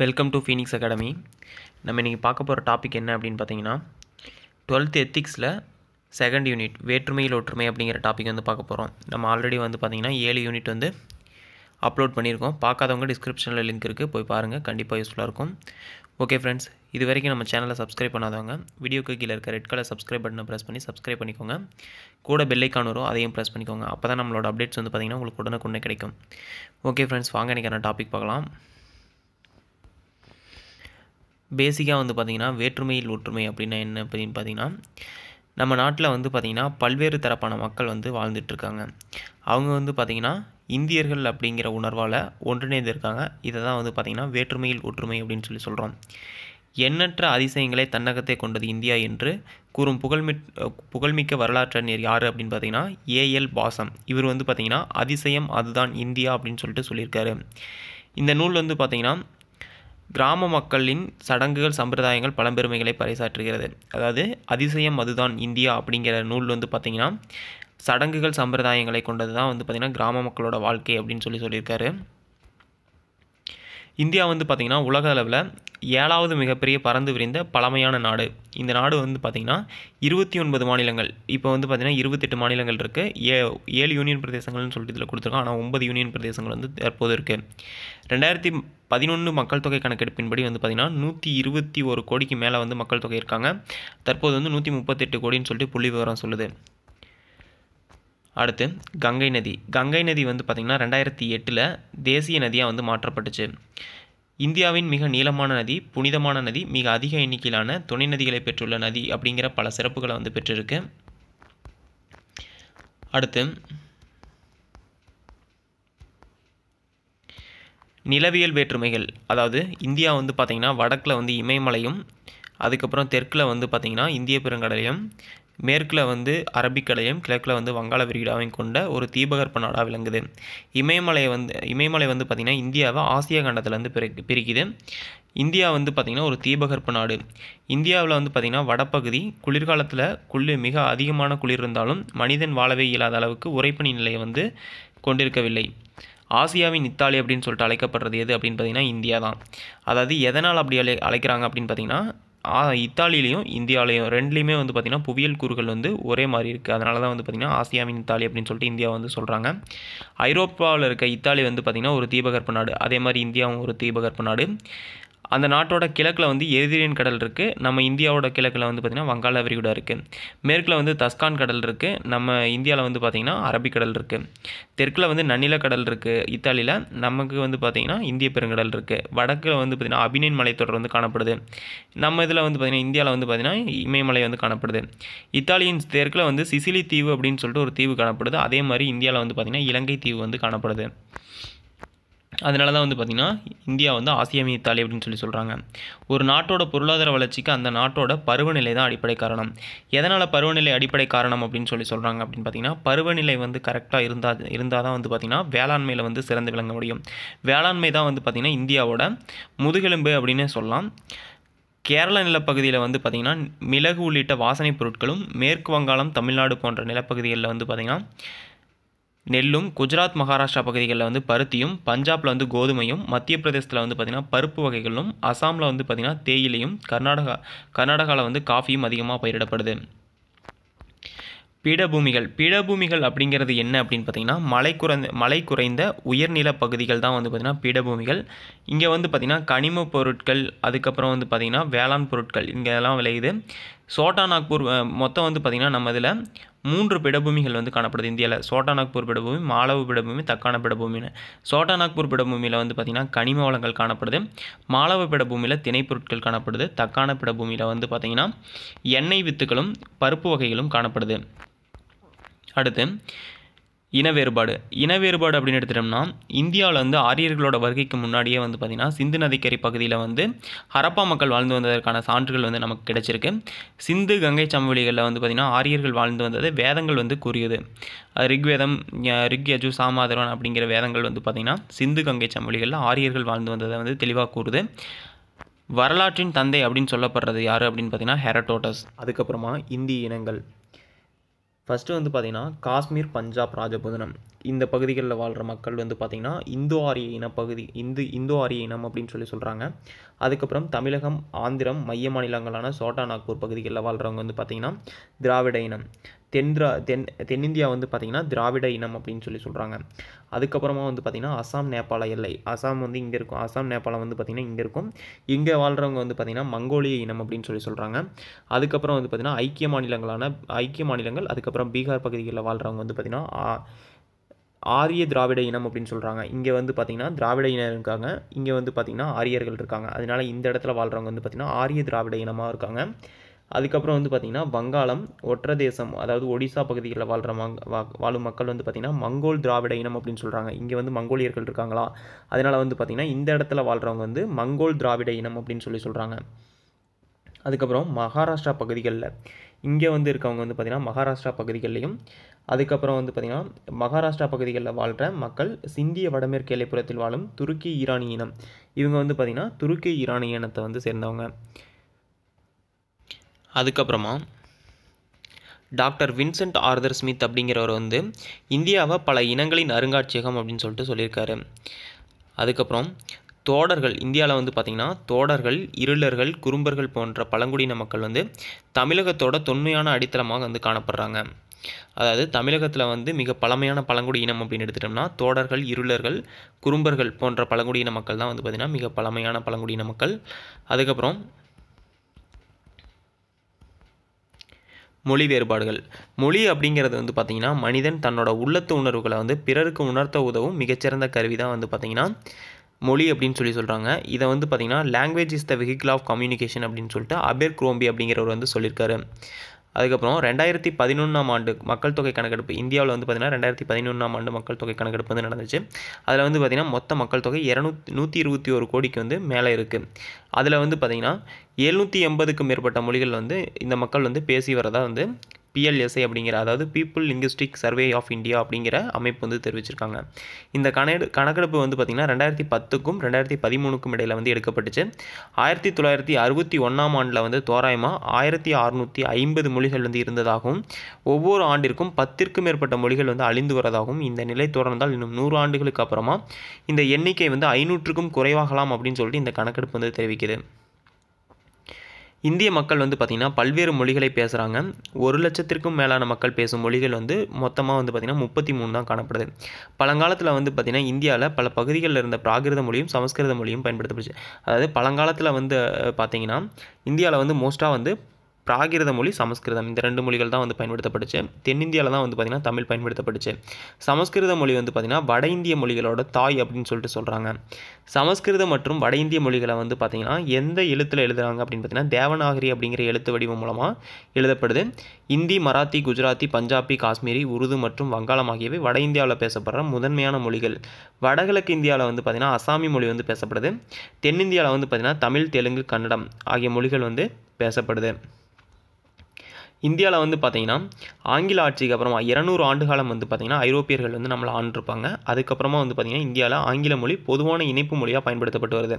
welcome to Phoenix academy நம்ம இன்றைக்கி பார்க்க போகிற டாபிக் என்ன அப்படின்னு பார்த்தீங்கன்னா டுவெல்த் எத்திக்ஸில் செகண்ட் யூனிட் வேற்றுமையில் ஒற்றுமை அப்படிங்கிற டாபிக் வந்து பார்க்க போகிறோம் நம்ம ஆல்ரெடி வந்து பார்த்திங்கன்னா ஏழு யூனிட் வந்து அப்லோட் பண்ணியிருக்கோம் பார்க்காதவங்க டிஸ்கிரிப்ஷனில் லிங்க் இருக்குது போய் பாருங்கள் கண்டிப்பாக யூஸ்ஃபுல்லாக இருக்கும் ஓகே ஃப்ரெண்ட்ஸ் இது வரைக்கும் நம்ம சேனலை சப்ஸ்கிரைப் பண்ணாதவங்க வீடியோக்கு கீழே இருக்க ரெட் கலர் சப்ஸ்கிரைப் பட்டனை ப்ரெஸ் பண்ணி சப்ஸ்கிரைப் பண்ணிக்கோங்க கூட பெல்லைக்கான் வரும் அதையும் ப்ரெஸ் பண்ணிக்கோங்க அப்போ தான் நம்மளோட அப்டேட்ஸ் வந்து பார்த்திங்கன்னா உங்களுக்கு உடனுக்குடனே கிடைக்கும் ஓகே ஃப்ரெண்ட்ஸ் வாங்க இன்றைக்கான டாபிக் பார்க்கலாம் பேசிக்காக வந்து பார்த்திங்கன்னா வேற்றுமையில் ஒற்றுமை அப்படின்னா என்ன அப்படின்னு பார்த்திங்கன்னா நம்ம நாட்டில் வந்து பார்த்திங்கன்னா பல்வேறு தரப்பான மக்கள் வந்து வாழ்ந்துட்டுருக்காங்க அவங்க வந்து பார்த்திங்கன்னா இந்தியர்கள் அப்படிங்கிற உணர்வால் ஒன்றிணைந்திருக்காங்க இதை தான் வந்து பார்த்திங்கன்னா வேற்றுமையில் ஒற்றுமை அப்படின்னு சொல்லி சொல்கிறோம் எண்ணற்ற அதிசயங்களை தன்னகத்தை கொண்டது இந்தியா என்று கூறும் புகழ்மி புகழ்மிக்க வரலாற்றறிஞர் யார் அப்படின்னு பார்த்தீங்கன்னா ஏஎல் பாசம் இவர் வந்து பார்த்திங்கன்னா அதிசயம் அதுதான் இந்தியா அப்படின்னு சொல்லிட்டு சொல்லியிருக்காரு இந்த நூல் வந்து பார்த்திங்கன்னா கிராம மக்களின் சடங்குகள் சம்பிரதாயங்கள் பழம்பெருமைகளை பறைசாற்றுகிறது அதாவது அதிசயம் அதுதான் இந்தியா அப்படிங்கிற நூல் வந்து பார்த்திங்கன்னா சடங்குகள் சம்பிரதாயங்களை கொண்டது தான் வந்து பார்த்திங்கன்னா கிராம மக்களோட வாழ்க்கை அப்படின்னு சொல்லி சொல்லியிருக்காரு இந்தியா வந்து பார்த்திங்கன்னா உலக அளவில் ஏழாவது மிகப்பெரிய பறந்து விரிந்த பழமையான நாடு இந்த நாடு வந்து பார்த்திங்கன்னா இருபத்தி ஒன்பது மாநிலங்கள் இப்போ வந்து பார்த்திங்கன்னா இருபத்தெட்டு மாநிலங்கள் இருக்குது ஏ ஏழு யூனியன் பிரதேசங்கள்னு சொல்லிட்டு இதில் கொடுத்துருக்கோம் ஆனால் ஒம்பது யூனியன் பிரதேசங்கள் வந்து தற்போது இருக்குது ரெண்டாயிரத்தி பதினொன்று மக்கள் தொகை கணக்கெடுப்பின்படி வந்து பார்த்திங்கன்னா நூற்றி இருபத்தி ஒரு கோடிக்கு மேலே வந்து மக்கள் தொகை இருக்காங்க தற்போது வந்து நூற்றி முப்பத்தெட்டு கோடின்னு சொல்லிட்டு புள்ளி விவரம் சொல்லுது அடுத்து கங்கை நதி கங்கை நதி வந்து பார்த்திங்கன்னா ரெண்டாயிரத்தி எட்டில் தேசிய நதியாக வந்து மாற்றப்பட்டுச்சு இந்தியாவின் மிக நீளமான நதி புனிதமான நதி மிக அதிக எண்ணிக்கையிலான துணை நதிகளை பெற்றுள்ள நதி அப்படிங்கிற பல சிறப்புகளை வந்து பெற்றிருக்கு அடுத்து நிலவியல் வேற்றுமைகள் அதாவது இந்தியா வந்து பார்த்திங்கன்னா வடக்கில் வந்து இமயமலையும் அதுக்கப்புறம் தெற்கில் வந்து பார்த்திங்கன்னா இந்திய பெருங்கடலையும் மேற்கில் வந்து அரபிக்கடையும் கிழக்கில் வந்து வங்காள விரிகிடாவையும் கொண்ட ஒரு தீபகற்ப நாடாக விளங்குது இமயமலை வந்து இமயமலை வந்து பார்த்திங்கன்னா இந்தியாவை ஆசிய கண்டத்துலேருந்து பிரி பிரிக்குது இந்தியா வந்து பார்த்திங்கன்னா ஒரு தீபகற்ப நாடு இந்தியாவில் வந்து பார்த்திங்கன்னா வடப்பகுதி குளிர்காலத்தில் குளிர் மிக அதிகமான குளிர் இருந்தாலும் மனிதன் வாழவே இல்லாத அளவுக்கு உரைப்பனி நிலையை வந்து கொண்டிருக்கவில்லை ஆசியாவின் இத்தாலி அப்படின்னு சொல்லிட்டு அழைக்கப்படுறது எது அப்படின்னு பார்த்திங்கன்னா இந்தியா தான் அதாவது எதனால் அப்படி அழை அழைக்கிறாங்க அப்படின்னு பார்த்திங்கன்னா இத்தாலியிலையும் இந்தியாவிலையும் ரெண்டுலேயுமே வந்து பார்த்திங்கன்னா புவியியல் கூறுகள் வந்து ஒரே மாதிரி இருக்குது அதனால தான் வந்து பார்த்திங்கன்னா ஆசியாவின் இத்தாலி அப்படின்னு சொல்லிட்டு இந்தியா வந்து சொல்கிறாங்க ஐரோப்பாவில் இருக்க இத்தாலி வந்து பார்த்திங்கன்னா ஒரு தீபகற்ப நாடு அதே மாதிரி இந்தியாவும் ஒரு தீபகற்ப நாடு அந்த நாட்டோட கிழக்கில் வந்து எதிரியன் கடல் இருக்குது நம்ம இந்தியாவோட கிழக்கில் வந்து பார்த்திங்கன்னா வங்காள விரிகுடா இருக்குது மேற்கில் வந்து தஸ்கான் கடல் இருக்குது நம்ம இந்தியாவில் வந்து பார்த்திங்கன்னா அரபிக்கடல் இருக்குது தெற்கில் வந்து நன்னில கடல் இருக்குது இத்தாலியில் நமக்கு வந்து பார்த்திங்கன்னா இந்திய பெருங்கடல் இருக்குது வடக்கில் வந்து பார்த்திங்கன்னா அபிநயன் மலைத்தொடர் வந்து காணப்படுது நம்ம இதில் வந்து பார்த்திங்கன்னா இந்தியாவில் வந்து பார்த்திங்கன்னா இமயமலை வந்து காணப்படுது இத்தாலியின் தெற்கில் வந்து சிசிலி தீவு அப்படின்னு சொல்லிட்டு ஒரு தீவு காணப்படுது அதே மாதிரி இந்தியாவில் வந்து பார்த்திங்கன்னா இலங்கை தீவு வந்து காணப்படுது அதனால தான் வந்து பார்த்திங்கன்னா இந்தியா வந்து ஆசிய தாலி அப்படின்னு சொல்லி சொல்கிறாங்க ஒரு நாட்டோட பொருளாதார வளர்ச்சிக்கு அந்த நாட்டோட பருவநிலை தான் அடிப்படை காரணம் எதனால் பருவநிலை அடிப்படை காரணம் அப்படின்னு சொல்லி சொல்கிறாங்க அப்படின்னு பார்த்திங்கன்னா பருவநிலை வந்து கரெக்டாக இருந்தால் இருந்தால் தான் வந்து பார்த்திங்கன்னா வேளாண்மையில் வந்து சிறந்து விளங்க முடியும் வேளாண்மை தான் வந்து பார்த்திங்கன்னா இந்தியாவோட முதுகெலும்பு அப்படின்னே சொல்லலாம் கேரள நிலப்பகுதியில் வந்து பார்த்திங்கன்னா மிளகு உள்ளிட்ட வாசனைப் பொருட்களும் மேற்கு வங்காளம் தமிழ்நாடு போன்ற நிலப்பகுதிகளில் வந்து பார்த்திங்கன்னா நெல்லும் குஜராத் மகாராஷ்டிரா பகுதிகளில் வந்து பருத்தியும் பஞ்சாபில் வந்து கோதுமையும் மத்திய பிரதேசத்தில் வந்து பார்த்திங்கன்னா பருப்பு வகைகளும் அசாமில் வந்து பார்த்திங்கன்னா தேயிலையும் கர்நாடகா கர்நாடகாவில் வந்து காஃபியும் அதிகமாக பயிரிடப்படுது பீடபூமிகள் பீடபூமிகள் அப்படிங்கிறது என்ன அப்படின்னு பார்த்தீங்கன்னா மலை குறைந்த மலை குறைந்த உயர்நில பகுதிகள் தான் வந்து பார்த்திங்கன்னா பீடபூமிகள் இங்கே வந்து பார்த்திங்கன்னா கனிம பொருட்கள் அதுக்கப்புறம் வந்து பார்த்திங்கன்னா வேளாண் பொருட்கள் இங்கே எல்லாம் விளையுது சோட்டா நாக்பூர் மொத்தம் வந்து பார்த்திங்கன்னா நம்ம இதில் மூன்று பிடபூமிகள் வந்து காணப்படுது இந்தியாவில் சோட்டா நாக்பூர் பிடபூமி மாலவு பிடபூமி தக்கான பிடபூமின்னு சோட்டா நாக்பூர் பிடபூமியில் வந்து பார்த்திங்கன்னா கனிம வளங்கள் காணப்படுது மாலவு பிடபூமியில் திணைப்பொருட்கள் காணப்படுது தக்கான பிடபூமியில் வந்து பார்த்திங்கன்னா எண்ணெய் வித்துக்களும் பருப்பு வகைகளும் காணப்படுது அடுத்து இன வேறுபாடு இன வேறுபாடு அப்படின்னு எடுத்துட்டோம்னா இந்தியாவில் வந்து ஆரியர்களோட வருகைக்கு முன்னாடியே வந்து பார்த்திங்கன்னா சிந்து நதிக்கரை பகுதியில் வந்து ஹரப்பா மக்கள் வாழ்ந்து வந்ததற்கான சான்றுகள் வந்து நமக்கு கிடைச்சிருக்கு சிந்து கங்கை சமவெளிகளில் வந்து பார்த்திங்கன்னா ஆரியர்கள் வாழ்ந்து வந்தது வேதங்கள் வந்து கூறியது ரிக்வேதம் ரிக் யஜு சாமாதரன் அப்படிங்கிற வேதங்கள் வந்து பார்த்திங்கன்னா சிந்து கங்கை சமவெளிகளில் ஆரியர்கள் வாழ்ந்து வந்ததை வந்து தெளிவாக கூறுது வரலாற்றின் தந்தை அப்படின்னு சொல்லப்படுறது யார் அப்படின்னு பார்த்தீங்கன்னா ஹெரடோட்டஸ் அதுக்கப்புறமா இந்தி இனங்கள் ஃபஸ்ட்டு வந்து பார்த்திங்கன்னா காஷ்மீர் பஞ்சாப் ராஜபுதனம் இந்த பகுதிகளில் வாழ்கிற மக்கள் வந்து பார்த்திங்கன்னா இந்து ஆரிய இன பகுதி இந்து இந்து ஆரிய இனம் அப்படின்னு சொல்லி சொல்கிறாங்க அதுக்கப்புறம் தமிழகம் ஆந்திரம் மைய மாநிலங்களான சோட்டா நாக்பூர் பகுதிகளில் வாழ்கிறவங்க வந்து பார்த்திங்கன்னா திராவிட இனம் தென்ரா தென் தென்னிந்தியா வந்து பார்த்திங்கன்னா திராவிட இனம் அப்படின்னு சொல்லி சொல்கிறாங்க அதுக்கப்புறமா வந்து பார்த்திங்கன்னா அசாம் நேபாள எல்லை அசாம் வந்து இங்கே இருக்கும் அசாம் நேபாளம் வந்து பார்த்திங்கன்னா இங்கே இருக்கும் இங்கே வாழ்கிறவங்க வந்து பார்த்திங்கன்னா மங்கோலிய இனம் அப்படின்னு சொல்லி சொல்கிறாங்க அதுக்கப்புறம் வந்து பார்த்திங்கன்னா ஐக்கிய மாநிலங்களான ஐக்கிய மாநிலங்கள் அதுக்கப்புறம் பீகார் பகுதிகளில் வாழ்கிறவங்க வந்து பார்த்திங்கன்னா ஆரிய திராவிட இனம் அப்படின்னு சொல்கிறாங்க இங்கே வந்து பார்த்திங்கன்னா திராவிட இனம் இருக்காங்க இங்கே வந்து பார்த்திங்கன்னா ஆரியர்கள் இருக்காங்க அதனால் இந்த இடத்துல வாழ்கிறவங்க வந்து பார்த்திங்கன்னா ஆரிய திராவிட இனமாக இருக்காங்க அதுக்கப்புறம் வந்து பார்த்திங்கன்னா வங்காளம் ஒற்ற தேசம் அதாவது ஒடிசா பகுதிகளில் வாழ்கிற மங் வாழும் மக்கள் வந்து பார்த்திங்கன்னா மங்கோல் திராவிட இனம் அப்படின்னு சொல்கிறாங்க இங்கே வந்து மங்கோலியர்கள் இருக்காங்களா அதனால் வந்து பார்த்திங்கன்னா இந்த இடத்துல வாழ்கிறவங்க வந்து மங்கோல் திராவிட இனம் அப்படின்னு சொல்லி சொல்கிறாங்க அதுக்கப்புறம் மகாராஷ்டிரா பகுதிகளில் இங்கே வந்து இருக்கவங்க வந்து பார்த்திங்கன்னா மகாராஷ்டிரா பகுதிகள்லேயும் அதுக்கப்புறம் வந்து பார்த்திங்கன்னா மகாராஷ்டிரா பகுதிகளில் வாழ்கிற மக்கள் சிந்திய வடமேற்கு எல்லைப்புறத்தில் வாழும் துருக்கி ஈரானி இனம் இவங்க வந்து பார்த்திங்கன்னா துருக்கி ஈரானி இனத்தை வந்து சேர்ந்தவங்க அதுக்கப்புறமா டாக்டர் வின்சென்ட் ஆர்தர் ஸ்மித் அப்படிங்கிறவர் வந்து இந்தியாவை பல இனங்களின் அருங்காட்சியகம் அப்படின்னு சொல்லிட்டு சொல்லியிருக்காரு அதுக்கப்புறம் தோடர்கள் இந்தியாவில் வந்து பார்த்திங்கன்னா தோடர்கள் இருளர்கள் குறும்பர்கள் போன்ற பழங்குடியின மக்கள் வந்து தமிழகத்தோட தொன்மையான அடித்தளமாக வந்து காணப்படுறாங்க அதாவது தமிழகத்தில் வந்து மிக பழமையான பழங்குடி இனம் அப்படின்னு எடுத்துட்டோம்னா தோடர்கள் இருளர்கள் குறும்பர்கள் போன்ற பழங்குடியின மக்கள் தான் வந்து பார்த்திங்கன்னா மிக பழமையான பழங்குடியின மக்கள் அதுக்கப்புறம் மொழி வேறுபாடுகள் மொழி அப்படிங்கிறது வந்து பார்த்திங்கன்னா மனிதன் தன்னோட உள்ளத்து உணர்வுகளை வந்து பிறருக்கு உணர்த்த உதவும் மிகச்சிறந்த கருவி தான் வந்து பார்த்திங்கன்னா மொழி அப்படின்னு சொல்லி சொல்கிறாங்க இதை வந்து பார்த்திங்கன்னா language is the vehicle of communication அப்படின்னு சொல்லிட்டு அபேர் குரோம்பி அப்படிங்கிறவர் வந்து சொல்லியிருக்காரு அதுக்கப்புறம் ரெண்டாயிரத்தி பதினொன்றாம் ஆண்டு மக்கள் தொகை கணக்கெடுப்பு இந்தியாவில் வந்து பார்த்திங்கன்னா ரெண்டாயிரத்தி பதினொன்றாம் ஆண்டு மக்கள் தொகை கணக்கெடுப்பு வந்து நடந்துச்சு அதில் வந்து பார்த்திங்கன்னா மொத்த மக்கள் தொகை இரநூத்தி நூற்றி இருபத்தி ஒரு கோடிக்கு வந்து மேலே இருக்குது அதில் வந்து பார்த்திங்கன்னா எழுநூற்றி எண்பதுக்கும் மேற்பட்ட மொழிகள் வந்து இந்த மக்கள் வந்து பேசி வரதாக வந்து பிஎல்எஸ்ஐ அப்படிங்கிற அதாவது people linguistic survey of India அப்படிங்கிற அமைப்பு வந்து தெரிவிச்சிருக்காங்க இந்த கணெடு கணக்கெடுப்பு வந்து பார்த்திங்கன்னா ரெண்டாயிரத்தி பத்துக்கும் ரெண்டாயிரத்தி பதிமூணுக்கும் இடையில் வந்து எடுக்கப்பட்டுச்சு ஆயிரத்தி தொள்ளாயிரத்தி அறுபத்தி ஒன்றாம் ஆண்டில் வந்து தோராயமாக ஆயிரத்தி அறுநூற்றி ஐம்பது மொழிகள் வந்து இருந்ததாகவும் ஒவ்வொரு ஆண்டிற்கும் பத்திற்கும் மேற்பட்ட மொழிகள் வந்து அழிந்து வரதாகவும் இந்த நிலை தொடர்ந்தால் இன்னும் நூறு ஆண்டுகளுக்கு அப்புறமா இந்த எண்ணிக்கை வந்து ஐநூற்றுக்கும் குறைவாகலாம் அப்படின்னு சொல்லிட்டு இந்த கணக்கெடுப்பு வந்து தெரிவிக்குது இந்திய மக்கள் வந்து பார்த்திங்கன்னா பல்வேறு மொழிகளை பேசுகிறாங்க ஒரு லட்சத்திற்கும் மேலான மக்கள் பேசும் மொழிகள் வந்து மொத்தமாக வந்து பார்த்திங்கன்னா முப்பத்தி மூணு தான் காணப்படுது பழங்காலத்தில் வந்து பார்த்திங்கன்னா இந்தியாவில் பல பகுதிகளில் இருந்த பிராகிருத மொழியும் சமஸ்கிருத மொழியும் பயன்படுத்தப்படுச்சு அதாவது பழங்காலத்தில் வந்து பார்த்திங்கன்னா இந்தியாவில் வந்து மோஸ்ட்டாக வந்து பிராகிருத மொழி சமஸ்கிருதம் இந்த ரெண்டு மொழிகள் தான் வந்து பயன்படுத்தப்பட்டுச்சு தென்னிந்தியாவில் தான் வந்து பார்த்திங்கன்னா தமிழ் பயன்படுத்தப்பட்டுச்சு சமஸ்கிருத மொழி வந்து பார்த்திங்கன்னா வட இந்திய மொழிகளோட தாய் அப்படின்னு சொல்லிட்டு சொல்கிறாங்க சமஸ்கிருதம் மற்றும் வட இந்திய மொழிகளை வந்து பார்த்திங்கன்னா எந்த எழுத்தில் எழுதுகிறாங்க அப்படின்னு பார்த்திங்கன்னா தேவநாகரி அப்படிங்கிற எழுத்து வடிவம் மூலமாக எழுதப்படுது இந்தி மராத்தி குஜராத்தி பஞ்சாபி காஷ்மீரி உருது மற்றும் வங்காளம் ஆகியவை வட இந்தியாவில் பேசப்படுற முதன்மையான மொழிகள் வடகிழக்கு இந்தியாவில் வந்து பார்த்திங்கன்னா அசாமி மொழி வந்து பேசப்படுது தென்னிந்தியாவில் வந்து பார்த்திங்கன்னா தமிழ் தெலுங்கு கன்னடம் ஆகிய மொழிகள் வந்து பேசப்படுது இந்தியாவில் வந்து பார்த்திங்கன்னா ஆங்கில ஆட்சிக்கு அப்புறமா இரநூறு ஆண்டு காலம் வந்து பார்த்திங்கன்னா ஐரோப்பியர்கள் வந்து நம்மளை ஆண்டிருப்பாங்க அதுக்கப்புறமா வந்து பார்த்திங்கன்னா இந்தியாவில் ஆங்கில மொழி பொதுவான இணைப்பு மொழியாக பயன்படுத்தப்பட்டு வருது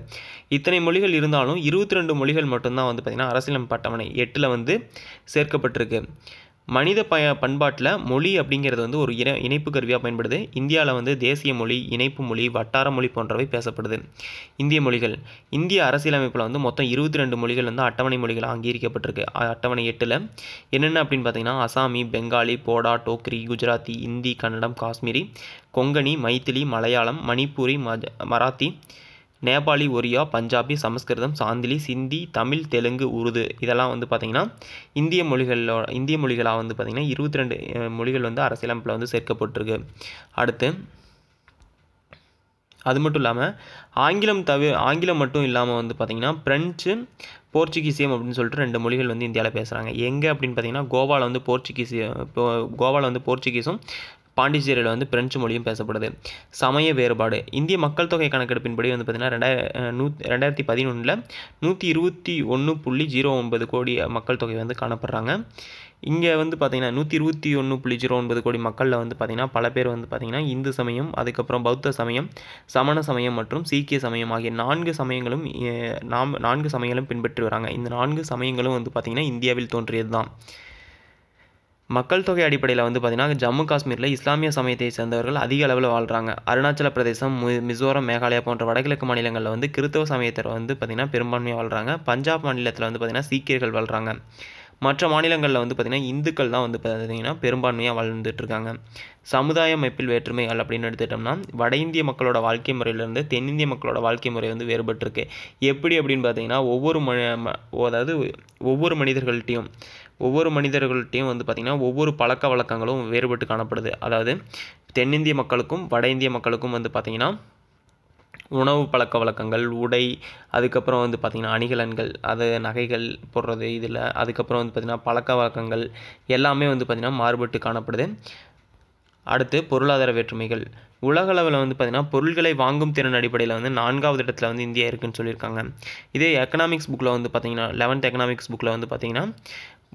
இத்தனை மொழிகள் இருந்தாலும் இருபத்தி ரெண்டு மொழிகள் மட்டும்தான் வந்து பார்த்திங்கன்னா அரசியலமைப்பு அட்டவணை எட்டில் வந்து சேர்க்கப்பட்டிருக்கு மனித பய பண்பாட்டில் மொழி அப்படிங்கிறது வந்து ஒரு இன இணைப்பு கருவியாக பயன்படுது இந்தியாவில் வந்து தேசிய மொழி இணைப்பு மொழி வட்டார மொழி போன்றவை பேசப்படுது இந்திய மொழிகள் இந்திய அரசியலமைப்பில் வந்து மொத்தம் இருபத்தி ரெண்டு மொழிகள் வந்து அட்டவணை மொழிகள் அங்கீகரிக்கப்பட்டிருக்கு அட்டவணை எட்டில் என்னென்ன அப்படின்னு பார்த்தீங்கன்னா அசாமி பெங்காலி போடா டோக்ரி குஜராத்தி இந்தி கன்னடம் காஷ்மீரி கொங்கணி மைத்திலி மலையாளம் மணிப்பூரி மராத்தி நேபாளி ஒரியா பஞ்சாபி சமஸ்கிருதம் சாந்திலி சிந்தி தமிழ் தெலுங்கு உருது இதெல்லாம் வந்து பார்த்திங்கன்னா இந்திய மொழிகளில் இந்திய மொழிகளாக வந்து பார்த்திங்கன்னா இருபத்தி ரெண்டு மொழிகள் வந்து அரசியலமைப்பில் வந்து சேர்க்கப்பட்டிருக்கு அடுத்து அது மட்டும் இல்லாமல் ஆங்கிலம் தவி ஆங்கிலம் மட்டும் இல்லாமல் வந்து பார்த்திங்கன்னா ஃப்ரெஞ்சு போர்ச்சுகீசியம் அப்படின்னு சொல்லிட்டு ரெண்டு மொழிகள் வந்து இந்தியாவில் பேசுகிறாங்க எங்கே அப்படின்னு பார்த்திங்கன்னா கோவாவில் வந்து போர்ச்சுகீஸ் கோவாவில் வந்து போர்ச்சுகீஸும் பாண்டிச்சேரியில் வந்து பிரெஞ்சு மொழியும் பேசப்படுது சமய வேறுபாடு இந்திய மக்கள் தொகை கணக்கெடுப்பின்படி வந்து பார்த்திங்கன்னா ரெண்டாயிர ரெண்டாயிரத்தி பதினொன்றில் நூற்றி இருபத்தி ஒன்று புள்ளி ஜீரோ ஒன்பது கோடி மக்கள் தொகை வந்து காணப்படுறாங்க இங்கே வந்து பார்த்திங்கன்னா நூற்றி இருபத்தி ஒன்று புள்ளி ஜீரோ ஒன்பது கோடி மக்களில் வந்து பார்த்திங்கன்னா பல பேர் வந்து பார்த்திங்கன்னா இந்து சமயம் அதுக்கப்புறம் பௌத்த சமயம் சமண சமயம் மற்றும் சீக்கிய சமயம் ஆகிய நான்கு சமயங்களும் நாம் நான்கு சமயங்களும் பின்பற்றி வராங்க இந்த நான்கு சமயங்களும் வந்து பார்த்திங்கன்னா இந்தியாவில் தோன்றியது தான் மக்கள் தொகை அடிப்படையில் வந்து பார்த்திங்கன்னா ஜம்மு காஷ்மீரில் இஸ்லாமிய சமயத்தை சேர்ந்தவர்கள் அதிக அளவில் வாழ்கிறாங்க அருணாச்சல பிரதேசம் மிசோரம் மேகாலயா போன்ற வடகிழக்கு மாநிலங்களில் வந்து கிறித்தவ சமயத்தில் வந்து பார்த்திங்கன்னா பெரும்பான்மையாக வாழ்கிறாங்க பஞ்சாப் மாநிலத்தில் வந்து பார்த்திங்கன்னா சீக்கியர்கள் வாழ்கிறாங்க மற்ற மாநிலங்களில் வந்து பார்த்திங்கன்னா இந்துக்கள் தான் வந்து பார்த்திங்கன்னா பெரும்பான்மையாக வாழ்ந்துட்டுருக்காங்க சமுதாய அமைப்பில் வேற்றுமைகள் அப்படின்னு எடுத்துட்டோம்னா வட இந்திய மக்களோட வாழ்க்கை முறையிலேருந்து தென்னிந்திய மக்களோட வாழ்க்கை முறை வந்து வேறுபட்டிருக்கு எப்படி அப்படின்னு பார்த்திங்கன்னா ஒவ்வொரு ம அதாவது ஒவ்வொரு மனிதர்கள்ட்டையும் ஒவ்வொரு மனிதர்கள்ட்டையும் வந்து பார்த்திங்கன்னா ஒவ்வொரு பழக்க வழக்கங்களும் வேறுபட்டு காணப்படுது அதாவது தென்னிந்திய மக்களுக்கும் வட இந்திய மக்களுக்கும் வந்து பார்த்திங்கன்னா உணவு பழக்க வழக்கங்கள் உடை அதுக்கப்புறம் வந்து பார்த்திங்கன்னா அணிகலன்கள் அது நகைகள் போடுறது இதில் அதுக்கப்புறம் வந்து பார்த்திங்கன்னா பழக்க வழக்கங்கள் எல்லாமே வந்து பார்த்திங்கன்னா மாறுபட்டு காணப்படுது அடுத்து பொருளாதார வேற்றுமைகள் உலகளவில் வந்து பார்த்திங்கன்னா பொருள்களை வாங்கும் திறன் அடிப்படையில் வந்து நான்காவது இடத்துல வந்து இந்தியா இருக்குதுன்னு சொல்லியிருக்காங்க இதே எக்கனாமிக்ஸ் புக்கில் வந்து பார்த்திங்கன்னா லெவன்த் எக்கனாமிக்ஸ் புக்கில் வந்து பார்த்திங்கன்னா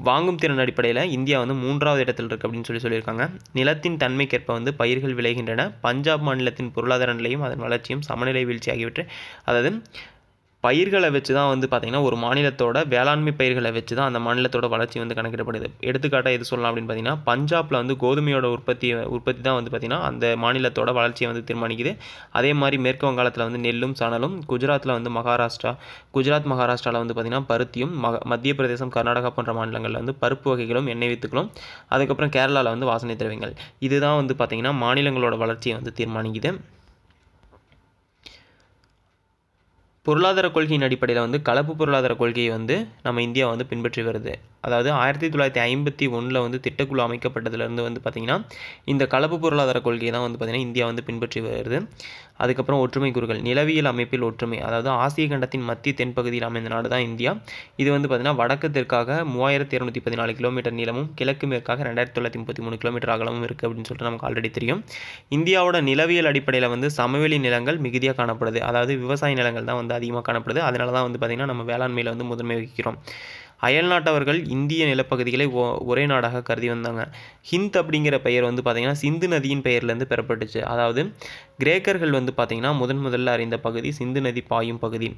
வாங்கும் திறன் அடிப்படையில் இந்தியா வந்து மூன்றாவது இடத்தில் இருக்குது அப்படின்னு சொல்லி சொல்லியிருக்காங்க நிலத்தின் தன்மைக்கேற்ப வந்து பயிர்கள் விளைகின்றன பஞ்சாப் மாநிலத்தின் பொருளாதார நிலையும் அதன் வளர்ச்சியும் சமநிலை வீழ்ச்சி ஆகியவற்றை அதாவது பயிர்களை வச்சு தான் வந்து பார்த்திங்கன்னா ஒரு மாநிலத்தோட வேளாண்மை பயிர்களை வச்சு தான் அந்த மாநிலத்தோட வளர்ச்சி வந்து கணக்கிடப்படுது எடுத்துக்காட்டாக எது சொல்லலாம் அப்படின்னு பார்த்தீங்கன்னா பஞ்சாபில் வந்து கோதுமையோட உற்பத்தி உற்பத்தி தான் வந்து பார்த்திங்கன்னா அந்த மாநிலத்தோட வளர்ச்சியை வந்து தீர்மானிக்குது அதே மாதிரி மேற்கு வங்காளத்தில் வந்து நெல்லும் சணலும் குஜராத்தில் வந்து மகாராஷ்டிரா குஜராத் மகாராஷ்டிராவில் வந்து பார்த்திங்கன்னா பருத்தியும் மக மத்திய பிரதேசம் கர்நாடகா போன்ற மாநிலங்களில் வந்து பருப்பு வகைகளும் எண்ணெய் வித்துக்களும் அதுக்கப்புறம் கேரளாவில் வந்து வாசனை திரவியங்கள் இதுதான் வந்து பார்த்திங்கன்னா மாநிலங்களோட வளர்ச்சியை வந்து தீர்மானிக்குது பொருளாதார கொள்கையின் அடிப்படையில் வந்து கலப்பு பொருளாதார கொள்கையை வந்து நம்ம இந்தியா வந்து பின்பற்றி வருது அதாவது ஆயிரத்தி தொள்ளாயிரத்தி ஐம்பத்தி ஒன்றில் வந்து திட்டக்குழு அமைக்கப்பட்டதுலேருந்து வந்து பார்த்திங்கன்னா இந்த கலப்பு பொருளாதார கொள்கையை தான் வந்து பார்த்திங்கன்னா இந்தியா வந்து பின்பற்றி வருது அதுக்கப்புறம் ஒற்றுமை குறுகள் நிலவியல் அமைப்பில் ஒற்றுமை அதாவது ஆசிய கண்டத்தின் மத்திய தென்பகுதியில் அமைந்த நாடு தான் இந்தியா இது வந்து பார்த்திங்கன்னா வடக்கு தெற்காக மூவாயிரத்தி இரநூத்தி பதினாலு கிலோமீட்டர் நீளமும் கிழக்கு மேற்காக ரெண்டாயிரத்தி தொள்ளாயிரத்தி முப்பத்தி மூணு கிலோமீட்டர் அகலமும் இருக்குது அப்படின்னு சொல்லிட்டு நமக்கு ஆல்ரெடி தெரியும் இந்தியாவோட நிலவியல் அடிப்படையில் வந்து சமவெளி நிலங்கள் மிகுதியாக காணப்படுது அதாவது விவசாய நிலங்கள் தான் வந்து அதிகமாக காணப்படுது அதனால தான் வந்து பார்த்திங்கன்னா நம்ம வேளாண்மையில் வந்து முதன்மை வகிக்கிறோம் அயல்நாட்டவர்கள் இந்திய நிலப்பகுதிகளை ஒரே நாடாக கருதி வந்தாங்க ஹிந்த் அப்படிங்கிற பெயர் வந்து பார்த்திங்கன்னா சிந்து நதியின் பெயர்லேருந்து பெறப்பட்டுச்சு அதாவது கிரேக்கர்கள் வந்து பார்த்திங்கன்னா முதன் முதல்ல அறிந்த பகுதி சிந்து நதி பாயும் பகுதி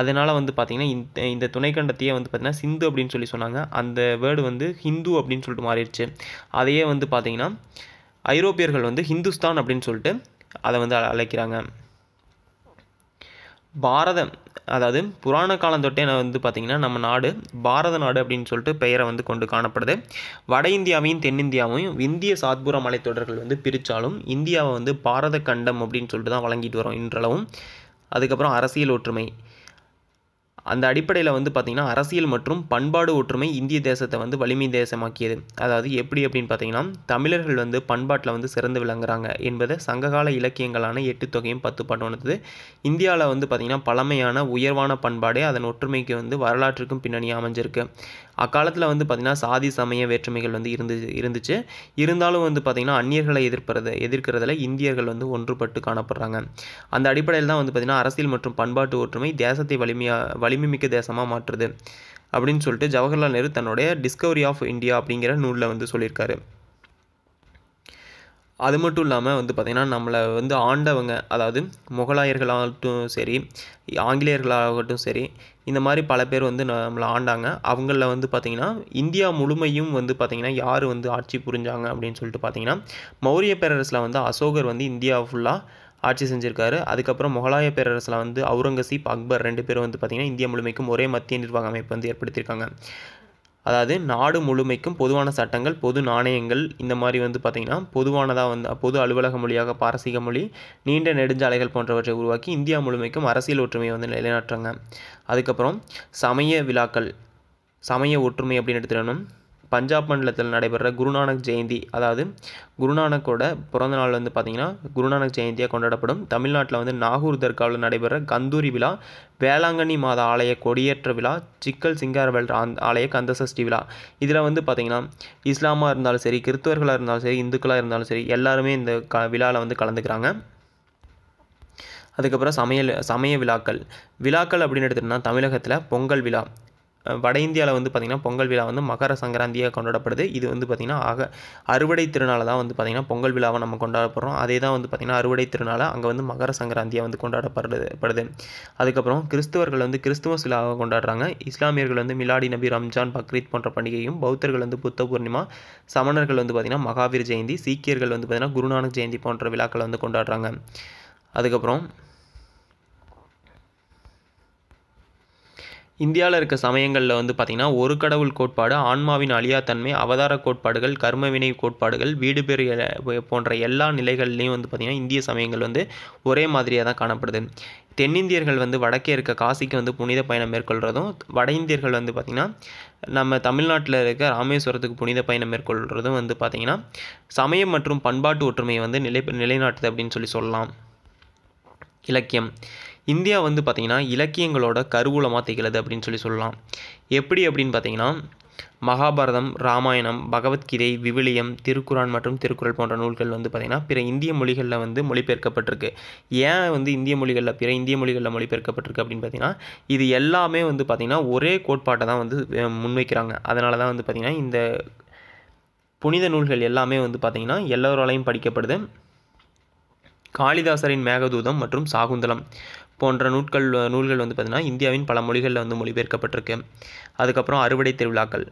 அதனால் வந்து பார்த்திங்கன்னா இந்த இந்த துணைக்கண்டத்தையே வந்து பார்த்திங்கன்னா சிந்து அப்படின்னு சொல்லி சொன்னாங்க அந்த வேர்டு வந்து ஹிந்து அப்படின்னு சொல்லிட்டு மாறிடுச்சு அதையே வந்து பார்த்திங்கன்னா ஐரோப்பியர்கள் வந்து ஹிந்துஸ்தான் அப்படின்னு சொல்லிட்டு அதை வந்து அழைக்கிறாங்க பாரத அதாவது புராண காலந்தொட்டே வந்து பார்த்திங்கன்னா நம்ம நாடு பாரத நாடு அப்படின்னு சொல்லிட்டு பெயரை வந்து கொண்டு காணப்படுது வட இந்தியாவையும் தென்னிந்தியாவையும் இந்திய சாத்புர மலைத்தொடர்கள் வந்து பிரித்தாலும் இந்தியாவை வந்து பாரத கண்டம் அப்படின்னு சொல்லிட்டு தான் வழங்கிட்டு வரோம் இன்றளவும் அதுக்கப்புறம் அரசியல் ஒற்றுமை அந்த அடிப்படையில் வந்து பார்த்திங்கன்னா அரசியல் மற்றும் பண்பாடு ஒற்றுமை இந்திய தேசத்தை வந்து வலிமை தேசமாக்கியது அதாவது எப்படி அப்படின்னு பார்த்திங்கன்னா தமிழர்கள் வந்து பண்பாட்டில் வந்து சிறந்து விளங்குறாங்க என்பதை சங்ககால இலக்கியங்களான எட்டு தொகையும் பத்து பண்ணுவது இந்தியாவில் வந்து பார்த்திங்கன்னா பழமையான உயர்வான பண்பாடே அதன் ஒற்றுமைக்கு வந்து வரலாற்றுக்கும் பின்னணி அமைஞ்சிருக்கு அக்காலத்தில் வந்து பார்த்திங்கன்னா சாதி சமய வேற்றுமைகள் வந்து இருந்து இருந்துச்சு இருந்தாலும் வந்து பார்த்திங்கன்னா அந்நியர்களை எதிர்ப்பது எதிர்க்கிறதுல இந்தியர்கள் வந்து ஒன்றுபட்டு காணப்படுறாங்க அந்த அடிப்படையில் தான் வந்து பார்த்திங்கன்னா அரசியல் மற்றும் பண்பாட்டு ஒற்றுமை தேசத்தை வலிமையாக வலிமைமிக்க தேசமாக மாற்றுது அப்படின்னு சொல்லிட்டு ஜவஹர்லால் நேரு தன்னுடைய டிஸ்கவரி ஆஃப் இந்தியா அப்படிங்கிற நூலில் வந்து சொல்லியிருக்காரு அது மட்டும் இல்லாமல் வந்து பார்த்திங்கன்னா நம்மளை வந்து ஆண்டவங்க அதாவது முகலாயர்களாகட்டும் சரி ஆங்கிலேயர்களாகட்டும் சரி இந்த மாதிரி பல பேர் வந்து நம்மளை ஆண்டாங்க அவங்களில் வந்து பார்த்திங்கன்னா இந்தியா முழுமையும் வந்து பார்த்திங்கன்னா யார் வந்து ஆட்சி புரிஞ்சாங்க அப்படின்னு சொல்லிட்டு பார்த்திங்கன்னா மௌரிய பேரரசில் வந்து அசோகர் வந்து இந்தியா ஃபுல்லாக ஆட்சி செஞ்சுருக்காரு அதுக்கப்புறம் முகலாய பேரரசில் வந்து அவுரங்கசீப் அக்பர் ரெண்டு பேரும் வந்து பார்த்திங்கன்னா இந்தியா முழுமைக்கும் ஒரே மத்திய நிர்வாக அமைப்பு வந்து ஏற்படுத்தியிருக்காங்க அதாவது நாடு முழுமைக்கும் பொதுவான சட்டங்கள் பொது நாணயங்கள் இந்த மாதிரி வந்து பார்த்திங்கன்னா பொதுவானதாக வந்து பொது அலுவலக மொழியாக பாரசீக மொழி நீண்ட நெடுஞ்சாலைகள் போன்றவற்றை உருவாக்கி இந்தியா முழுமைக்கும் அரசியல் ஒற்றுமையை வந்து நிலைநாட்டுறாங்க அதுக்கப்புறம் சமய விழாக்கள் சமய ஒற்றுமை அப்படின்னு எடுத்துடணும் பஞ்சாப் மண்டலத்தில் நடைபெற குருநானக் ஜெயந்தி அதாவது குருநானக்கோட பிறந்த நாள் வந்து பார்த்திங்கன்னா குருநானக் ஜெயந்தியாக கொண்டாடப்படும் தமிழ்நாட்டில் வந்து நாகூர் தர்காவில் நடைபெற கந்தூரி விழா வேளாங்கண்ணி மாதா ஆலய கொடியேற்ற விழா சிக்கல் சிங்காரவல் ஆலய கந்தசஷ்டி விழா இதில் வந்து பார்த்திங்கன்னா இஸ்லாமாக இருந்தாலும் சரி கிறிஸ்துவர்களாக இருந்தாலும் சரி இந்துக்களாக இருந்தாலும் சரி எல்லாருமே இந்த க விழாவில் வந்து கலந்துக்கிறாங்க அதுக்கப்புறம் சமையல் சமய விழாக்கள் விழாக்கள் அப்படின்னு எடுத்துகிட்டோம்னா தமிழகத்தில் பொங்கல் விழா வட இந்தியாவில் வந்து பார்த்திங்கன்னா பொங்கல் விழா வந்து மகர சங்கராந்தியாக கொண்டாடப்படுது இது வந்து பார்த்திங்கன்னா ஆக அறுவடை திருநாளை தான் வந்து பார்த்திங்கன்னா பொங்கல் விழாவை நம்ம கொண்டாடப்படுறோம் அதே தான் வந்து பார்த்திங்கன்னா அறுவடை திருநாளை அங்கே வந்து மகர சங்கராந்தியாக வந்து கொண்டாடப்படுது படுது அதுக்கப்புறம் கிறிஸ்தவர்கள் வந்து கிறிஸ்துமஸ் விழாவை கொண்டாடுறாங்க இஸ்லாமியர்கள் வந்து மிலாடி நபி ரம்ஜான் பக்ரீத் போன்ற பண்டிகையும் பௌத்தர்கள் வந்து புத்த பூர்ணிமா சமணர்கள் வந்து பார்த்திங்கன்னா மகாவீர் ஜெயந்தி சீக்கியர்கள் வந்து பார்த்திங்கன்னா குருநானக் ஜெயந்தி போன்ற விழாக்களை வந்து கொண்டாடுறாங்க அதுக்கப்புறம் இந்தியாவில் இருக்க சமயங்களில் வந்து பார்த்திங்கன்னா ஒரு கடவுள் கோட்பாடு ஆன்மாவின் அழியாத்தன்மை அவதார கோட்பாடுகள் வினை கோட்பாடுகள் வீடு பெரிய போன்ற எல்லா நிலைகள்லேயும் வந்து பார்த்திங்கன்னா இந்திய சமயங்கள் வந்து ஒரே மாதிரியாக தான் காணப்படுது தென்னிந்தியர்கள் வந்து வடக்கே இருக்க காசிக்கு வந்து புனித பயணம் மேற்கொள்கிறதும் வட இந்தியர்கள் வந்து பார்த்திங்கன்னா நம்ம தமிழ்நாட்டில் இருக்க ராமேஸ்வரத்துக்கு புனித பயணம் மேற்கொள்கிறதும் வந்து பார்த்திங்கன்னா சமயம் மற்றும் பண்பாட்டு ஒற்றுமையை வந்து நிலை நிலைநாட்டுது அப்படின்னு சொல்லி சொல்லலாம் இலக்கியம் இந்தியா வந்து பார்த்திங்கன்னா இலக்கியங்களோட கருவூலமாக திகழது அப்படின்னு சொல்லி சொல்லலாம் எப்படி அப்படின்னு பார்த்திங்கன்னா மகாபாரதம் ராமாயணம் பகவத்கீதை விவிலியம் திருக்குறான் மற்றும் திருக்குறள் போன்ற நூல்கள் வந்து பார்த்திங்கன்னா பிற இந்திய மொழிகளில் வந்து மொழிபெயர்க்கப்பட்டிருக்கு ஏன் வந்து இந்திய மொழிகளில் பிற இந்திய மொழிகளில் மொழிபெயர்க்கப்பட்டிருக்கு அப்படின்னு பார்த்திங்கன்னா இது எல்லாமே வந்து பார்த்திங்கன்னா ஒரே கோட்பாட்டை தான் வந்து முன்வைக்கிறாங்க அதனால தான் வந்து பார்த்திங்கன்னா இந்த புனித நூல்கள் எல்லாமே வந்து பார்த்திங்கன்னா எல்லோராலையும் படிக்கப்படுது காளிதாசரின் மேகதூதம் மற்றும் சாகுந்தலம் போன்ற நூல்கள் நூல்கள் வந்து பார்த்திங்கன்னா இந்தியாவின் பல மொழிகளில் வந்து மொழிபெயர்க்கப்பட்டிருக்கு அதுக்கப்புறம் அறுவடை திருவிழாக்கள்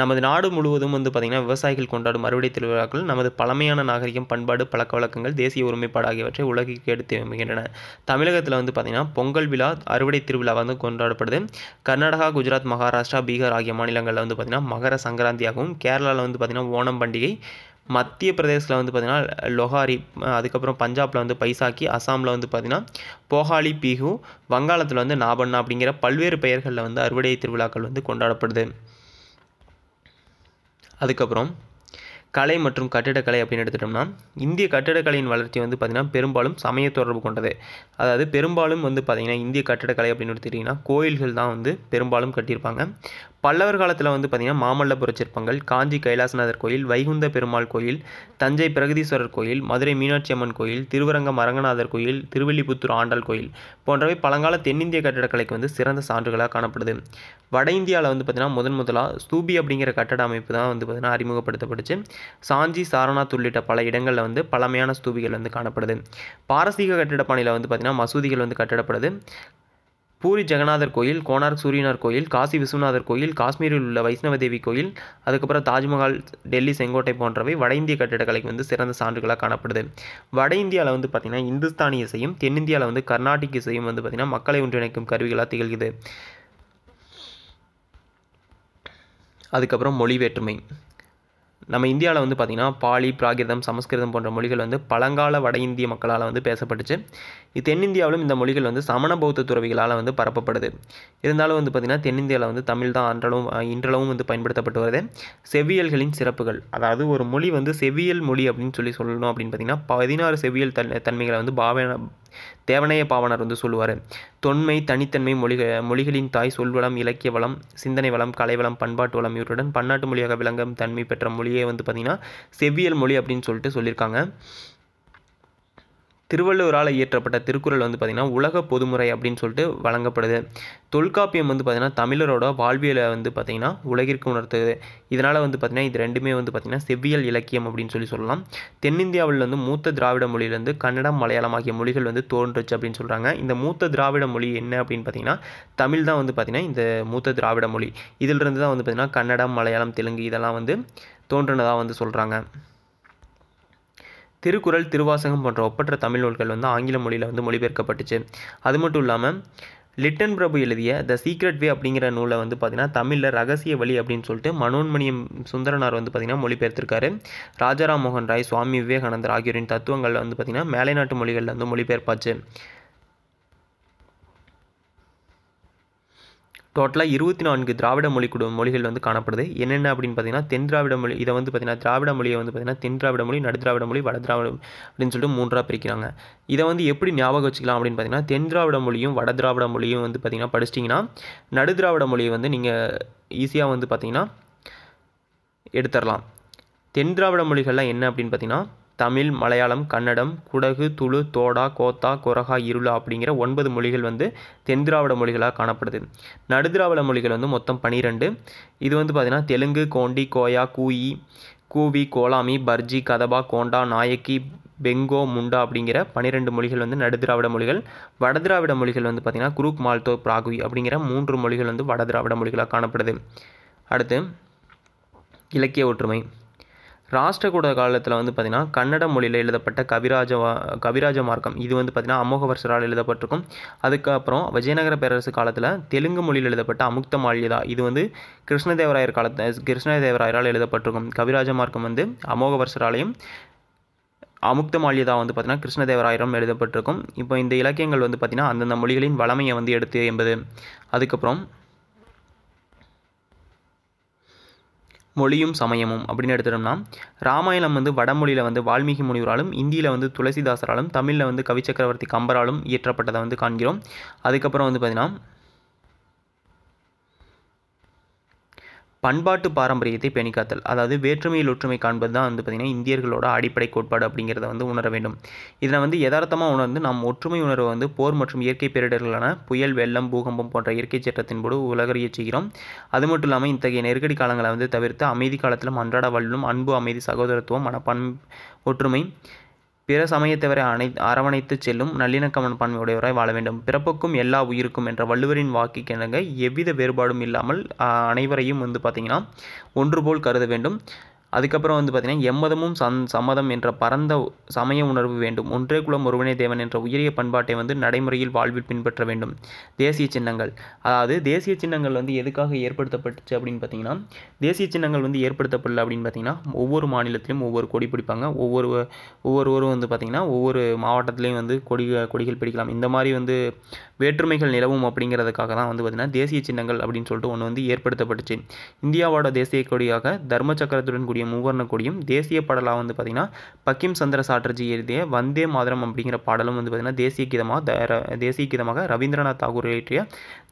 நமது நாடு முழுவதும் வந்து பார்த்திங்கன்னா விவசாயிகள் கொண்டாடும் அறுவடை திருவிழாக்கள் நமது பழமையான நாகரிகம் பண்பாடு பழக்க வழக்கங்கள் தேசிய ஒருமைப்பாடு ஆகியவற்றை உலகிற்கு எடுத்து வருகின்றன தமிழகத்தில் வந்து பார்த்திங்கன்னா பொங்கல் விழா அறுவடை திருவிழா வந்து கொண்டாடப்படுது கர்நாடகா குஜராத் மகாராஷ்டிரா பீகார் ஆகிய மாநிலங்களில் வந்து பார்த்திங்கன்னா மகர சங்கராந்தியாகவும் கேரளாவில் வந்து பார்த்திங்கன்னா ஓணம் பண்டிகை மத்திய பிரதேசத்தில் வந்து பார்த்திங்கன்னா லொஹாரி அதுக்கப்புறம் பஞ்சாபில் வந்து பைசாக்கி அசாமில் வந்து பார்த்திங்கன்னா போஹாலி பிஹு வங்காளத்தில் வந்து நாபண்ணா அப்படிங்கிற பல்வேறு பெயர்களில் வந்து அறுவடை திருவிழாக்கள் வந்து கொண்டாடப்படுது அதுக்கப்புறம் கலை மற்றும் கட்டிடக்கலை அப்படின்னு எடுத்துட்டோம்னா இந்திய கட்டிடக்கலையின் வளர்ச்சி வந்து பார்த்திங்கன்னா பெரும்பாலும் சமய தொடர்பு கொண்டது அதாவது பெரும்பாலும் வந்து பார்த்திங்கன்னா இந்திய கட்டிடக்கலை அப்படின்னு எடுத்துகிட்டிங்கன்னா கோயில்கள் தான் வந்து பெரும்பாலும் கட்டியிருப்பாங்க பல்லவர் காலத்தில் வந்து பார்த்திங்கன்னா மாமல்லபுர சிற்பங்கள் காஞ்சி கைலாசநாதர் கோயில் வைகுந்த பெருமாள் கோயில் தஞ்சை பிரகதீஸ்வரர் கோயில் மதுரை மீனாட்சி அம்மன் கோயில் திருவரங்கம் அரங்கநாதர் கோயில் திருவில்லிபுத்தூர் ஆண்டாள் கோயில் போன்றவை பழங்கால தென்னிந்திய கட்டடக்கலைக்கு வந்து சிறந்த சான்றுகளாக காணப்படுது வட இந்தியாவில் வந்து பார்த்திங்கன்னா முதன் முதலாக ஸ்தூபி அப்படிங்கிற கட்டட அமைப்பு தான் வந்து பார்த்திங்கன்னா அறிமுகப்படுத்தப்பட்டுச்சு சாஞ்சி சாரநாத் உள்ளிட்ட பல இடங்களில் வந்து பழமையான ஸ்தூபிகள் வந்து காணப்படுது பாரசீக கட்டிடப்பாணியில் வந்து பார்த்திங்கன்னா மசூதிகள் வந்து கட்டிடப்படுது பூரி ஜெகநாதர் கோயில் கோனார்க் சூரியனார் கோயில் காசி விஸ்வநாதர் கோயில் காஷ்மீரில் உள்ள வைஷ்ணவ தேவி கோயில் அதுக்கப்புறம் தாஜ்மஹால் டெல்லி செங்கோட்டை போன்றவை வட இந்திய கட்டிடக்கலைக்கு வந்து சிறந்த சான்றுகளாக காணப்படுது வட இந்தியாவில் வந்து பார்த்திங்கன்னா இந்துஸ்தானி இசையும் தென்னிந்தியாவில் வந்து கர்நாடிக் இசையும் வந்து பார்த்திங்கன்னா மக்களை ஒன்றிணைக்கும் கருவிகளாக திகழ்கிறது அதுக்கப்புறம் மொழி வேற்றுமை நம்ம இந்தியாவில் வந்து பார்த்திங்கன்னா பாலி பிராகிருதம் சமஸ்கிருதம் போன்ற மொழிகள் வந்து பழங்கால வட இந்திய மக்களால் வந்து பேசப்பட்டுச்சு இது தென்னிந்தியாவிலும் இந்த மொழிகள் வந்து சமண பௌத்த துறவிகளால் வந்து பரப்பப்படுது இருந்தாலும் வந்து பார்த்திங்கன்னா தென்னிந்தியாவில் வந்து தமிழ் தான் அன்றளவும் இன்றளவும் வந்து பயன்படுத்தப்பட்டு வருது செவ்வியல்களின் சிறப்புகள் அதாவது ஒரு மொழி வந்து செவ்வியல் மொழி அப்படின்னு சொல்லி சொல்லணும் அப்படின்னு பார்த்திங்கன்னா பதினாறு செவ்வியல் தன் தன்மைகளை வந்து பாவன தேவனைய பாவனர் வந்து சொல்லுவார் தொன்மை தனித்தன்மை மொழிகள் மொழிகளின் தாய் சொல்வளம் இலக்கிய வளம் சிந்தனை வளம் கலைவளம் பண்பாட்டு வளம் இவற்றுடன் பன்னாட்டு மொழியாக விளங்கும் தன்மை பெற்ற மொழியே வந்து பார்த்திங்கன்னா செவ்வியல் மொழி அப்படின்னு சொல்லிட்டு சொல்லியிருக்காங்க திருவள்ளுவரால் இயற்றப்பட்ட திருக்குறள் வந்து பார்த்திங்கன்னா உலக பொதுமுறை அப்படின்னு சொல்லிட்டு வழங்கப்படுது தொல்காப்பியம் வந்து பார்த்திங்கன்னா தமிழரோட வாழ்வியலை வந்து பார்த்திங்கன்னா உலகிற்கு உணர்த்துது இதனால் வந்து பார்த்திங்கன்னா இது ரெண்டுமே வந்து பார்த்திங்கன்னா செவ்வியல் இலக்கியம் அப்படின்னு சொல்லி சொல்லலாம் தென்னிந்தியாவில் வந்து மூத்த திராவிட மொழியிலேருந்து கன்னடம் மலையாளம் ஆகிய மொழிகள் வந்து தோன்றுச்சு அப்படின்னு சொல்கிறாங்க இந்த மூத்த திராவிட மொழி என்ன அப்படின்னு பார்த்திங்கன்னா தமிழ் தான் வந்து பார்த்திங்கன்னா இந்த மூத்த திராவிட மொழி இதிலிருந்து தான் வந்து பார்த்திங்கன்னா கன்னடம் மலையாளம் தெலுங்கு இதெல்லாம் வந்து தோன்றினதாக வந்து சொல்கிறாங்க திருக்குறள் திருவாசகம் போன்ற ஒப்பற்ற தமிழ் நூல்கள் வந்து ஆங்கில மொழியில் வந்து மொழிபெயர்க்கப்பட்டுச்சு அது மட்டும் இல்லாமல் லிட்டன் பிரபு எழுதிய த சீக்ரெட் வே அப்படிங்கிற நூலை வந்து பார்த்திங்கன்னா தமிழில் ரகசிய வழி அப்படின்னு சொல்லிட்டு மனோன்மணியம் சுந்தரனார் வந்து பார்த்திங்கன்னா மொழிபெயர்த்திருக்காரு ராஜாராம் மோகன் ராய் சுவாமி விவேகானந்தர் ஆகியோரின் தத்துவங்கள் வந்து பார்த்திங்கன்னா மேலை நாட்டு மொழிகளில் வந்து மொழிபெயர்ப்பாச்சு டோட்டலாக இருபத்தி நான்கு திராவிட மொழி குடு மொழிகள் வந்து காணப்படுது என்னென்ன அப்படின்னு பார்த்தீங்கன்னா தென் திராவிட மொழி இதை வந்து பார்த்தீங்கன்னா திராவிட மொழியை வந்து பார்த்தீங்கன்னா தென் திராவிட மொழி நடுத்திராவிட திராவிட மொழி வட திராவிட அப்படின்னு சொல்லிட்டு மூன்றாக பிரிக்கிறாங்க இதை வந்து எப்படி ஞாபகம் வச்சுக்கலாம் அப்படின்னு பார்த்தீங்கன்னா தென் திராவிட மொழியும் வட திராவிட மொழியும் வந்து பார்த்தீங்கன்னா படிச்சிட்டிங்கன்னா நடு திராவிட மொழியை வந்து நீங்கள் ஈஸியாக வந்து பார்த்திங்கன்னா எடுத்துடலாம் தென் திராவிட மொழிகள்லாம் என்ன அப்படின்னு பார்த்தீங்கன்னா தமிழ் மலையாளம் கன்னடம் குடகு துளு தோடா கோத்தா கொரகா இருளா அப்படிங்கிற ஒன்பது மொழிகள் வந்து தென்திராவிட மொழிகளாக காணப்படுது நடுதிராவிட மொழிகள் வந்து மொத்தம் பனிரெண்டு இது வந்து பார்த்திங்கன்னா தெலுங்கு கோண்டி கோயா கூயி கூவி கோலாமி பர்ஜி கதபா கோண்டா நாயக்கி பெங்கோ முண்டா அப்படிங்கிற பனிரெண்டு மொழிகள் வந்து நடுதிராவிட மொழிகள் வடதிராவிட மொழிகள் வந்து பார்த்திங்கன்னா குரூப் மால்தோ பிராகுவி அப்படிங்கிற மூன்று மொழிகள் வந்து வடதிராவிட மொழிகளாக காணப்படுது அடுத்து இலக்கிய ஒற்றுமை ராஷ்டிரகூட காலத்தில் வந்து பார்த்திங்கன்னா கன்னட மொழியில் எழுதப்பட்ட கவிராஜ கவிராஜ மார்க்கம் இது வந்து பார்த்திங்கன்னா அமோகவர்ஷரால் எழுதப்பட்டிருக்கும் அதுக்கப்புறம் விஜயநகர பேரரசு காலத்தில் தெலுங்கு மொழியில் எழுதப்பட்ட அமுக்த மால்யதா இது வந்து கிருஷ்ணதேவராயர் காலத்தை கிருஷ்ணதேவராயரால் எழுதப்பட்டிருக்கும் கவிராஜ மார்க்கம் வந்து அமோகவர்ஷராலையும் அமுக்த மால்யதா வந்து பார்த்திங்கன்னா கிருஷ்ணதேவராயரம் எழுதப்பட்டிருக்கும் இப்போ இந்த இலக்கியங்கள் வந்து பார்த்திங்கன்னா அந்தந்த மொழிகளின் வளமையை வந்து எடுத்து என்பது அதுக்கப்புறம் மொழியும் சமயமும் அப்படின்னு எடுத்துட்டோம்னா ராமாயணம் வந்து வடமொழியில் வந்து வால்மீகி முனிவராலும் இந்தியில் வந்து துளசிதாசராலும் தமிழில் வந்து கவிச்சக்கரவர்த்தி கம்பராலும் இயற்றப்பட்டதை வந்து காண்கிறோம் அதுக்கப்புறம் வந்து பார்த்திங்கன்னா பண்பாட்டு பாரம்பரியத்தை பேணிக்காத்தல் அதாவது வேற்றுமையில் ஒற்றுமை காண்பது தான் வந்து பார்த்திங்கன்னா இந்தியர்களோட அடிப்படை கோட்பாடு அப்படிங்கிறத வந்து உணர வேண்டும் இதனை வந்து யதார்த்தமாக உணர்ந்து நாம் ஒற்றுமை உணர்வை வந்து போர் மற்றும் இயற்கை பேரிடர்களான புயல் வெள்ளம் பூகம்பம் போன்ற இயற்கை சட்டத்தின் போது உலகறிய செய்கிறோம் அது மட்டும் இல்லாமல் இத்தகைய நெருக்கடி காலங்களை வந்து தவிர்த்து அமைதி காலத்திலும் அன்றாட வல்லும் அன்பு அமைதி சகோதரத்துவம் பண் ஒற்றுமை பிற சமயத்தவரை அனை அரவணைத்துச் செல்லும் நல்லிணக்க மனப்பான்மையுடையவராய் வாழ வேண்டும் பிறப்புக்கும் எல்லா உயிருக்கும் என்ற வள்ளுவரின் வாக்கிக்கிணங்க எவ்வித வேறுபாடும் இல்லாமல் அனைவரையும் வந்து பார்த்திங்கன்னா ஒன்று போல் கருத வேண்டும் அதுக்கப்புறம் வந்து பார்த்திங்கன்னா எம்மதமும் சந் சம்மதம் என்ற பரந்த சமய உணர்வு வேண்டும் ஒன்றே குலம் ஒருவனே தேவன் என்ற உயரிய பண்பாட்டை வந்து நடைமுறையில் வாழ்வில் பின்பற்ற வேண்டும் தேசிய சின்னங்கள் அதாவது தேசிய சின்னங்கள் வந்து எதுக்காக ஏற்படுத்தப்பட்டுச்சு அப்படின்னு பார்த்தீங்கன்னா தேசிய சின்னங்கள் வந்து ஏற்படுத்தப்படல அப்படின்னு பார்த்தீங்கன்னா ஒவ்வொரு மாநிலத்திலும் ஒவ்வொரு கொடி பிடிப்பாங்க ஒவ்வொரு ஒவ்வொருவரும் வந்து பார்த்திங்கன்னா ஒவ்வொரு மாவட்டத்திலையும் வந்து கொடி கொடிகள் பிடிக்கலாம் இந்த மாதிரி வந்து வேற்றுமைகள் நிலவும் அப்படிங்கிறதுக்காக தான் வந்து பார்த்திங்கன்னா தேசிய சின்னங்கள் அப்படின்னு சொல்லிட்டு ஒன்று வந்து ஏற்படுத்தப்பட்டுச்சு இந்தியாவோட தேசிய கொடியாக தர்ம சக்கரத்துடன் கூடிய எழுதக்கூடிய மூவர்ண கொடியும் தேசிய பாடலாக வந்து பார்த்திங்கன்னா பக்கிம் சந்திர சாட்டர்ஜி எழுதிய வந்தே மாதரம் அப்படிங்கிற பாடலும் வந்து பார்த்திங்கன்னா தேசிய கீதமாக தேசிய கீதமாக ரவீந்திரநாத் தாகூர் இயற்றிய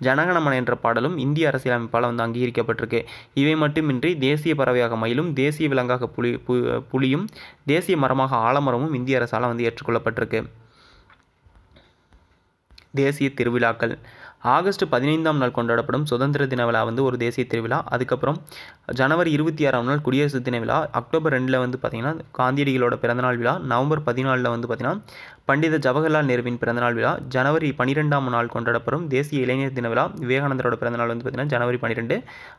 ஜனகணமன என்ற பாடலும் இந்திய அரசியலமைப்பால் வந்து அங்கீகரிக்கப்பட்டிருக்கு இவை மட்டுமின்றி தேசிய பறவையாக மயிலும் தேசிய விலங்காக புலி புலியும் தேசிய மரமாக ஆலமரமும் இந்திய அரசால் வந்து ஏற்றுக்கொள்ளப்பட்டிருக்கு தேசிய திருவிழாக்கள் ஆகஸ்ட் பதினைந்தாம் நாள் கொண்டாடப்படும் சுதந்திர தின விழா வந்து ஒரு தேசிய திருவிழா அதுக்கப்புறம் ஜனவரி இருபத்தி ஆறாம் நாள் குடியரசு தின விழா அக்டோபர் ரெண்டில் வந்து பார்த்திங்கன்னா காந்தியடிகளோட பிறந்தநாள் விழா நவம்பர் பதினாலில் வந்து பார்த்திங்கன்னா பண்டித ஜவஹர்லால் நேருவின் பிறந்தநாள் விழா ஜனவரி பன்னிரெண்டாம் நாள் கொண்டாடப்படும் தேசிய இளைஞர் தின விழா விவேகானந்தரோட பிறந்தநாள் வந்து பார்த்திங்கன்னா ஜனவரி பன்னிரெண்டு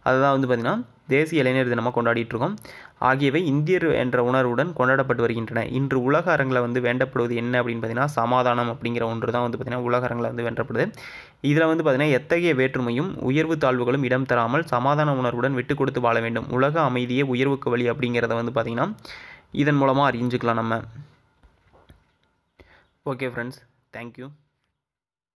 அதுதான் வந்து பார்த்திங்கன்னா தேசிய இளைஞர் தினமாக கொண்டாடிட்டு இருக்கோம் ஆகியவை இந்தியர் என்ற உணர்வுடன் கொண்டாடப்பட்டு வருகின்றன இன்று உலக அரங்கில் வந்து வேண்டப்படுவது என்ன அப்படின்னு பார்த்தீங்கன்னா சமாதானம் அப்படிங்கிற ஒன்று தான் வந்து பார்த்திங்கன்னா உலக அரங்கில் வந்து வேண்டப்படுது இதில் வந்து பார்த்தீங்கன்னா எத்தகைய வேற்றுமையும் உயர்வு தாழ்வுகளும் இடம் தராமல் சமாதான உணர்வுடன் விட்டு கொடுத்து வாழ வேண்டும் உலக அமைதியே உயர்வுக்கு வழி அப்படிங்கிறத வந்து பார்த்திங்கன்னா இதன் மூலமாக அறிஞ்சிக்கலாம் நம்ம ஓகே ஃப்ரெண்ட்ஸ் தேங்க்யூ